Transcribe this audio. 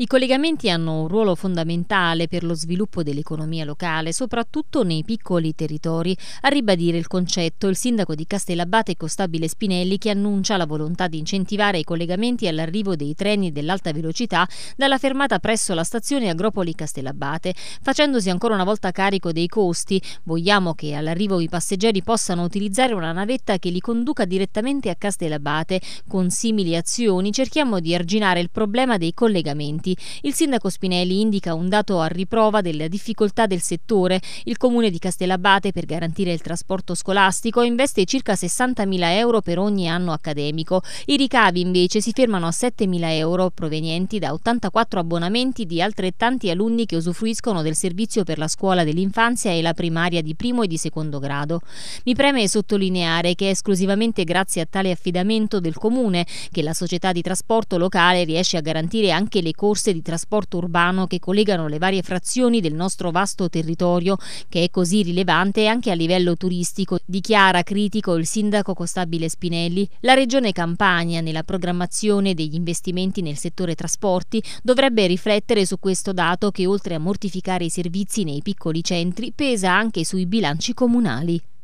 I collegamenti hanno un ruolo fondamentale per lo sviluppo dell'economia locale, soprattutto nei piccoli territori. A ribadire il concetto il sindaco di Castellabate Costabile Spinelli che annuncia la volontà di incentivare i collegamenti all'arrivo dei treni dell'alta velocità dalla fermata presso la stazione Agropoli Castellabate, facendosi ancora una volta carico dei costi. Vogliamo che all'arrivo i passeggeri possano utilizzare una navetta che li conduca direttamente a Castellabate. Con simili azioni cerchiamo di arginare il problema dei collegamenti risultati. Il sindaco Spinelli indica un dato a riprova della difficoltà del settore. Il comune di Castellabate per garantire il trasporto scolastico investe circa 60.000 euro per ogni anno accademico. I ricavi invece si fermano a 7.000 euro provenienti da 84 abbonamenti di altrettanti alunni che usufruiscono del servizio per la scuola dell'infanzia e la primaria di primo e di secondo grado. Mi preme sottolineare che è esclusivamente grazie a tale affidamento del comune che la società di trasporto locale riesce a garantire anche le corse borse di trasporto urbano che collegano le varie frazioni del nostro vasto territorio, che è così rilevante anche a livello turistico, dichiara critico il sindaco Costabile Spinelli. La regione Campania, nella programmazione degli investimenti nel settore trasporti, dovrebbe riflettere su questo dato che oltre a mortificare i servizi nei piccoli centri, pesa anche sui bilanci comunali.